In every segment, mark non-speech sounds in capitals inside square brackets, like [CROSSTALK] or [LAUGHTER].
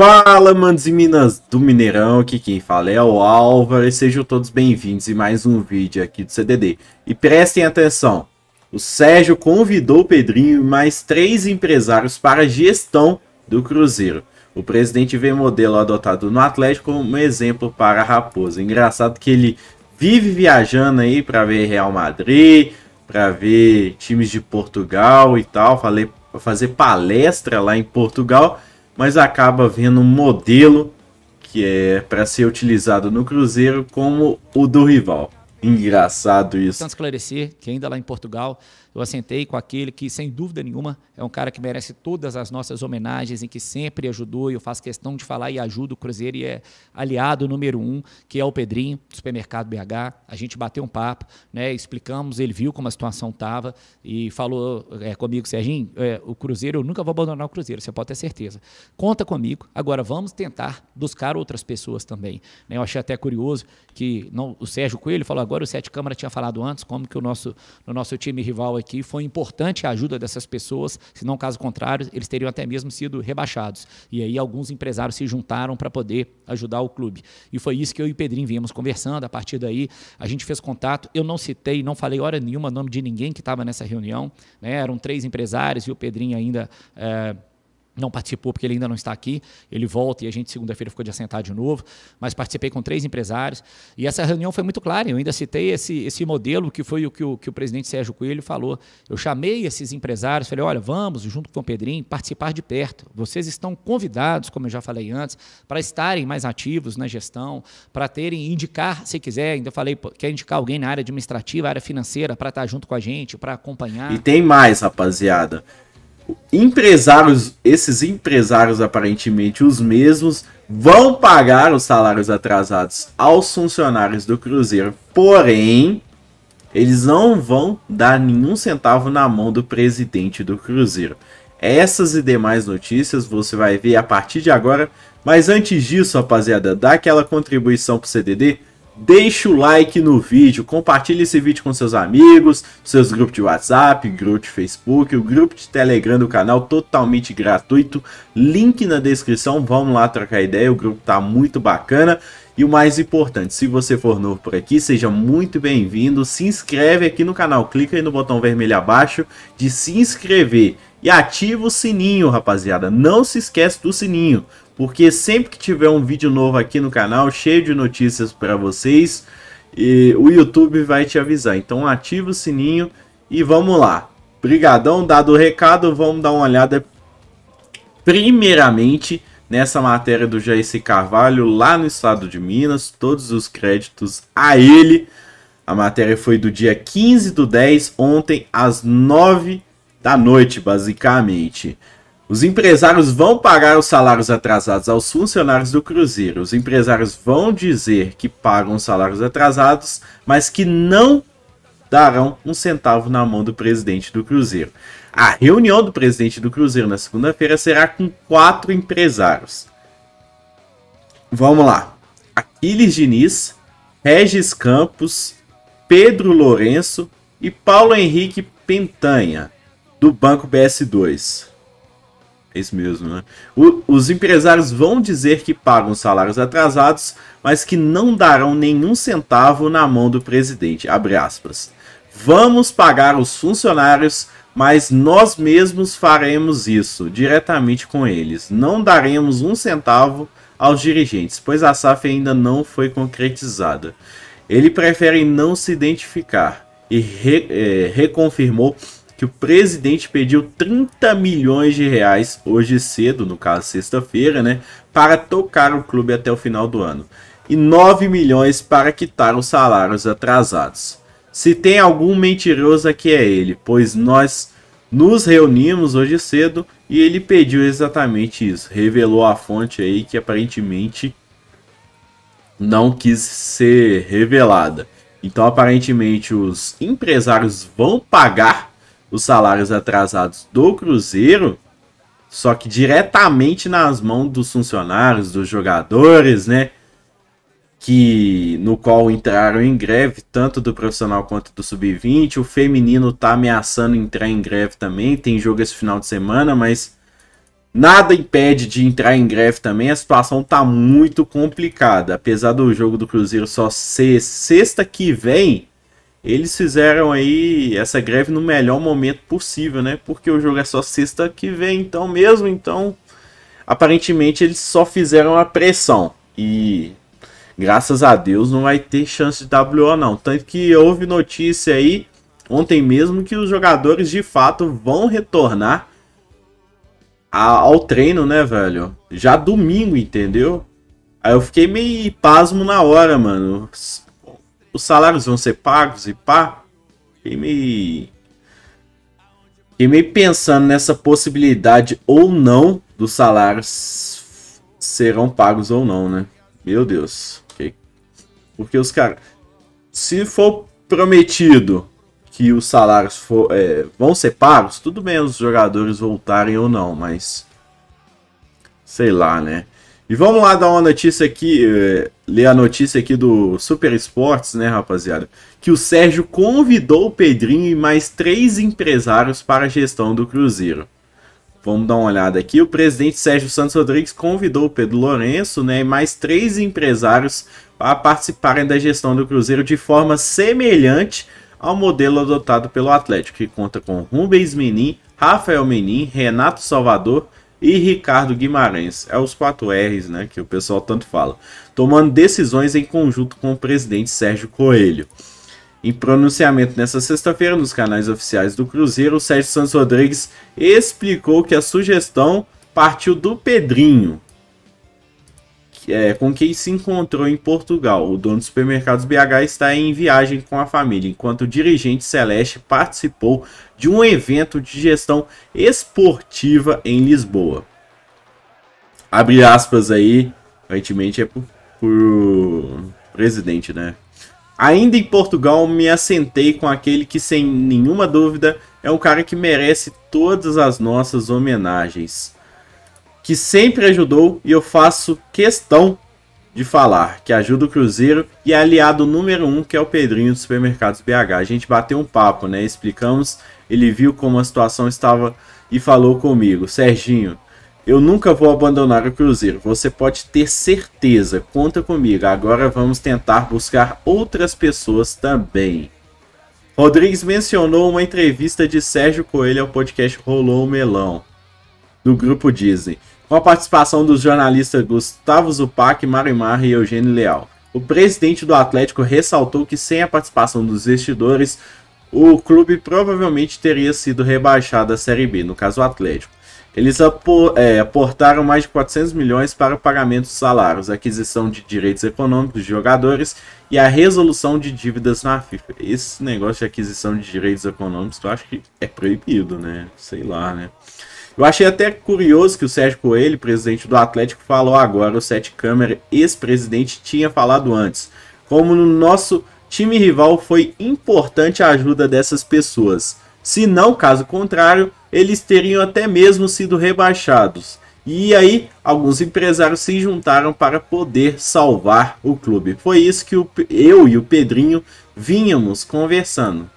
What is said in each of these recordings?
Fala, manos e minas do Mineirão, aqui quem fala é o Álvaro e sejam todos bem-vindos em mais um vídeo aqui do CDD. E prestem atenção, o Sérgio convidou o Pedrinho e mais três empresários para a gestão do Cruzeiro. O presidente vê modelo adotado no Atlético como exemplo para a Raposa. Engraçado que ele vive viajando aí para ver Real Madrid, para ver times de Portugal e tal, falei, fazer palestra lá em Portugal mas acaba vendo um modelo que é para ser utilizado no Cruzeiro como o do rival. Engraçado isso. Tanto esclarecer que ainda lá em Portugal eu assentei com aquele que, sem dúvida nenhuma, é um cara que merece todas as nossas homenagens e que sempre ajudou. E eu faço questão de falar e ajudo o Cruzeiro e é aliado número um, que é o Pedrinho, do supermercado BH. A gente bateu um papo, né? Explicamos, ele viu como a situação estava e falou é, comigo, Serginho, é, o Cruzeiro, eu nunca vou abandonar o Cruzeiro, você pode ter certeza. Conta comigo. Agora vamos tentar buscar outras pessoas também. Né? Eu achei até curioso que não, o Sérgio Coelho falou agora, o Sete Câmara tinha falado antes, como que o nosso, no nosso time rival aqui é aqui, foi importante a ajuda dessas pessoas, senão, caso contrário, eles teriam até mesmo sido rebaixados. E aí alguns empresários se juntaram para poder ajudar o clube. E foi isso que eu e o Pedrinho viemos conversando. A partir daí, a gente fez contato. Eu não citei, não falei hora nenhuma nome de ninguém que estava nessa reunião. Né? Eram três empresários e o Pedrinho ainda. É, não participou porque ele ainda não está aqui. Ele volta e a gente segunda-feira ficou de assentar de novo. Mas participei com três empresários e essa reunião foi muito clara. Eu ainda citei esse, esse modelo que foi o que, o que o presidente Sérgio Coelho falou. Eu chamei esses empresários, falei: olha, vamos, junto com o Pedrinho, participar de perto. Vocês estão convidados, como eu já falei antes, para estarem mais ativos na gestão, para terem, indicar, se quiser. Ainda falei: quer indicar alguém na área administrativa, área financeira, para estar junto com a gente, para acompanhar. E tem mais, rapaziada empresários, esses empresários aparentemente os mesmos, vão pagar os salários atrasados aos funcionários do Cruzeiro, porém, eles não vão dar nenhum centavo na mão do presidente do Cruzeiro. Essas e demais notícias você vai ver a partir de agora, mas antes disso, rapaziada, dá aquela contribuição pro CDD, deixa o like no vídeo, compartilhe esse vídeo com seus amigos, seus grupos de WhatsApp, grupo de Facebook, o grupo de Telegram do canal totalmente gratuito, link na descrição, vamos lá trocar ideia, o grupo tá muito bacana. E o mais importante, se você for novo por aqui, seja muito bem-vindo, se inscreve aqui no canal, clica aí no botão vermelho abaixo de se inscrever e ativa o sininho, rapaziada. Não se esquece do sininho porque sempre que tiver um vídeo novo aqui no canal, cheio de notícias para vocês, o YouTube vai te avisar. Então ativa o sininho e vamos lá. Brigadão, dado o recado, vamos dar uma olhada primeiramente nessa matéria do Jair Carvalho lá no estado de Minas, todos os créditos a ele. A matéria foi do dia 15 do 10, ontem às 9 da noite, basicamente. Os empresários vão pagar os salários atrasados aos funcionários do Cruzeiro. Os empresários vão dizer que pagam os salários atrasados, mas que não darão um centavo na mão do presidente do Cruzeiro. A reunião do presidente do Cruzeiro na segunda-feira será com quatro empresários. Vamos lá: Aquiles Diniz, Regis Campos, Pedro Lourenço e Paulo Henrique Pentanha, do Banco BS2 mesmo, né? O, os empresários vão dizer que pagam salários atrasados, mas que não darão nenhum centavo na mão do presidente. Abre aspas. Vamos pagar os funcionários, mas nós mesmos faremos isso diretamente com eles. Não daremos um centavo aos dirigentes, pois a SAF ainda não foi concretizada. Ele prefere não se identificar e re, é, reconfirmou que o presidente pediu 30 milhões de reais hoje cedo, no caso sexta-feira, né, para tocar o clube até o final do ano e 9 milhões para quitar os salários atrasados. Se tem algum mentiroso aqui é ele, pois nós nos reunimos hoje cedo e ele pediu exatamente isso. Revelou a fonte aí que aparentemente não quis ser revelada. Então aparentemente os empresários vão pagar os salários atrasados do Cruzeiro, só que diretamente nas mãos dos funcionários, dos jogadores, né? Que no qual entraram em greve, tanto do profissional quanto do sub-20. O feminino tá ameaçando entrar em greve também. Tem jogo esse final de semana, mas nada impede de entrar em greve também. A situação tá muito complicada. Apesar do jogo do Cruzeiro só ser sexta que vem, eles fizeram aí essa greve no melhor momento possível, né? Porque o jogo é só sexta que vem, então mesmo, então aparentemente eles só fizeram a pressão e graças a Deus não vai ter chance de WO não. Tanto que houve notícia aí ontem mesmo que os jogadores de fato vão retornar ao treino, né, velho? Já domingo, entendeu? Aí eu fiquei meio pasmo na hora, mano os salários vão ser pagos e pá. Fiquei meio. Fiquei meio pensando nessa possibilidade ou não dos salários serão pagos ou não, né? Meu Deus. Porque os caras. Se for prometido que os salários for, é, vão ser pagos, tudo bem os jogadores voltarem ou não, mas. Sei lá, né? E vamos lá dar uma notícia aqui, eh, ler a notícia aqui do Super Esportes, né, rapaziada? Que o Sérgio convidou o Pedrinho e mais três empresários para a gestão do Cruzeiro. Vamos dar uma olhada aqui. O presidente Sérgio Santos Rodrigues convidou o Pedro Lourenço né, e mais três empresários para participarem da gestão do Cruzeiro de forma semelhante ao modelo adotado pelo Atlético, que conta com Rubens Menin, Rafael Menin, Renato Salvador, e Ricardo Guimarães. É os quatro R's, né, que o pessoal tanto fala. Tomando decisões em conjunto com o presidente Sérgio Coelho. Em pronunciamento nesta sexta-feira nos canais oficiais do Cruzeiro, o Sérgio Santos Rodrigues explicou que a sugestão partiu do Pedrinho, é, com quem se encontrou em Portugal. O dono do supermercado BH está em viagem com a família, enquanto o dirigente Celeste participou de um evento de gestão esportiva em Lisboa. Abre aspas aí, aparentemente é por, por presidente, né? Ainda em Portugal, me assentei com aquele que, sem nenhuma dúvida, é um cara que merece todas as nossas homenagens que sempre ajudou e eu faço questão de falar, que ajuda o Cruzeiro e é aliado número um, que é o Pedrinho do Supermercados BH. A gente bateu um papo, né? Explicamos, ele viu como a situação estava e falou comigo, Serginho. Eu nunca vou abandonar o Cruzeiro, você pode ter certeza, conta comigo. Agora vamos tentar buscar outras pessoas também. Rodrigues mencionou uma entrevista de Sérgio Coelho ao podcast Rolou o Melão do Grupo Disney, com a participação dos jornalistas Gustavo Zupac, Mário Marra e Eugênio Leal. O presidente do Atlético ressaltou que sem a participação dos investidores, o clube provavelmente teria sido rebaixado à Série B, no caso o Atlético. Eles é, aportaram mais de 400 milhões para o pagamento de salários, aquisição de direitos econômicos de jogadores e a resolução de dívidas na FIFA. Esse negócio de aquisição de direitos econômicos, eu acho que é proibido, né? Sei lá, né? Eu achei até curioso que o Sérgio Coelho, presidente do Atlético, falou agora. O Sete Câmara, ex-presidente, tinha falado antes. Como no nosso time rival foi importante a ajuda dessas pessoas. Se não, caso contrário, eles teriam até mesmo sido rebaixados. E aí, alguns empresários se juntaram para poder salvar o clube. Foi isso que o, eu e o Pedrinho vínhamos conversando.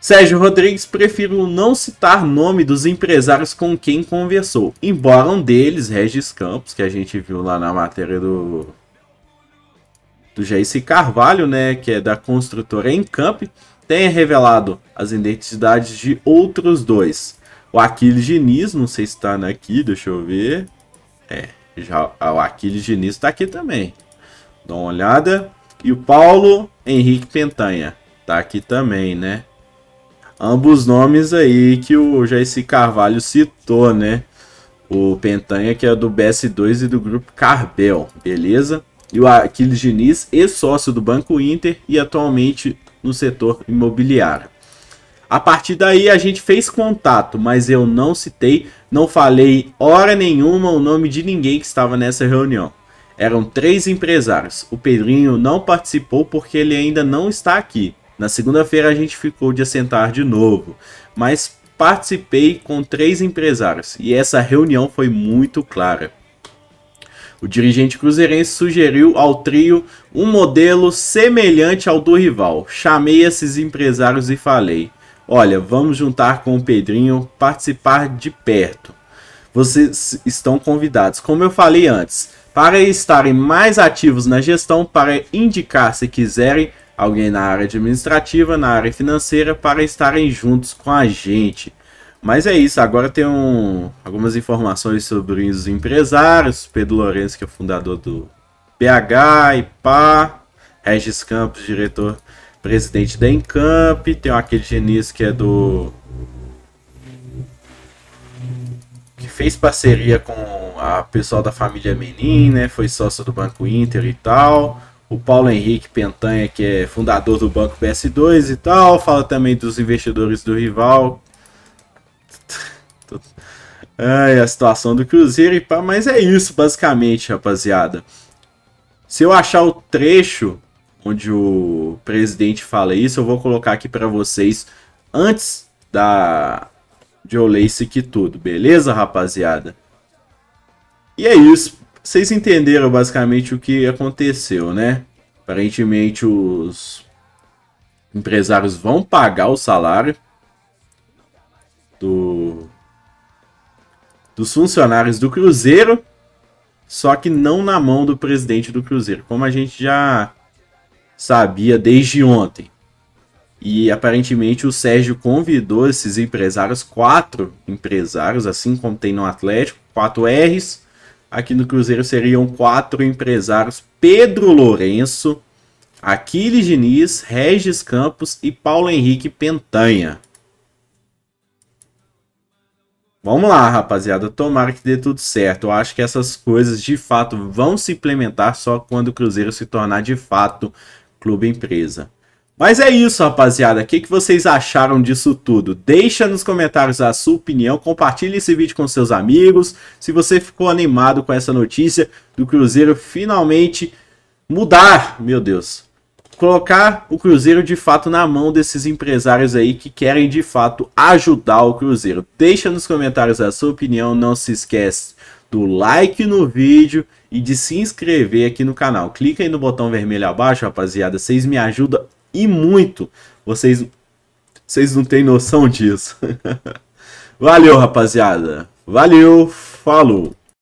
Sérgio Rodrigues prefiro não citar nome dos empresários com quem conversou, embora um deles, Regis Campos, que a gente viu lá na matéria do do Jace Carvalho, né, que é da construtora Encamp, tenha revelado as identidades de outros dois. O Aquiles Diniz, não sei se está aqui, deixa eu ver. É, já ah, o Aquiles Diniz está aqui também. Dá uma olhada. E o Paulo Henrique Pentanha está aqui também, né? ambos nomes aí que o Jaice Carvalho citou, né? O Pentanha, que é do BS2 e do Grupo Carbel, beleza? E o Aquiles Diniz, ex-sócio do Banco Inter e atualmente no setor imobiliário. A partir daí a gente fez contato, mas eu não citei, não falei hora nenhuma o nome de ninguém que estava nessa reunião. Eram três empresários. O Pedrinho não participou porque ele ainda não está aqui. Na segunda-feira a gente ficou de assentar de novo, mas participei com três empresários e essa reunião foi muito clara. O dirigente cruzeirense sugeriu ao trio um modelo semelhante ao do rival. Chamei esses empresários e falei: Olha, vamos juntar com o Pedrinho, participar de perto. Vocês estão convidados, como eu falei antes, para estarem mais ativos na gestão, para indicar se quiserem alguém na área administrativa, na área financeira, para estarem juntos com a gente. Mas é isso, agora tem um, algumas informações sobre os empresários, Pedro Lourenço, que é fundador do PH, IPA, Regis Campos, diretor presidente da Encamp, tem aquele Genis que é do que fez parceria com a pessoal da família Menin, né? Foi sócio do Banco Inter e tal o Paulo Henrique Pentanha, que é fundador do Banco PS2 e tal, fala também dos investidores do rival. Ai, a situação do Cruzeiro e pá, mas é isso basicamente, rapaziada. Se eu achar o trecho onde o presidente fala isso, eu vou colocar aqui para vocês antes da de eu ler isso aqui tudo, beleza, rapaziada? E é isso. Vocês entenderam basicamente o que aconteceu, né? Aparentemente os empresários vão pagar o salário do, dos funcionários do Cruzeiro, só que não na mão do presidente do Cruzeiro, como a gente já sabia desde ontem. E aparentemente o Sérgio convidou esses empresários, quatro empresários, assim como tem no Atlético, quatro R's, Aqui no Cruzeiro seriam quatro empresários: Pedro Lourenço, Aquiles Diniz, Regis Campos e Paulo Henrique Pentanha. Vamos lá, rapaziada. Tomara que dê tudo certo. Eu acho que essas coisas de fato vão se implementar só quando o Cruzeiro se tornar de fato clube empresa. Mas é isso, rapaziada. O que, que vocês acharam disso tudo? Deixa nos comentários a sua opinião, compartilhe esse vídeo com seus amigos. Se você ficou animado com essa notícia do Cruzeiro finalmente mudar, meu Deus, colocar o Cruzeiro de fato na mão desses empresários aí que querem de fato ajudar o Cruzeiro. Deixa nos comentários a sua opinião, não se esquece do like no vídeo e de se inscrever aqui no canal. Clica aí no botão vermelho abaixo, rapaziada. Vocês me ajudam e muito. Vocês, vocês não têm noção disso. [LAUGHS] Valeu, rapaziada. Valeu, falou.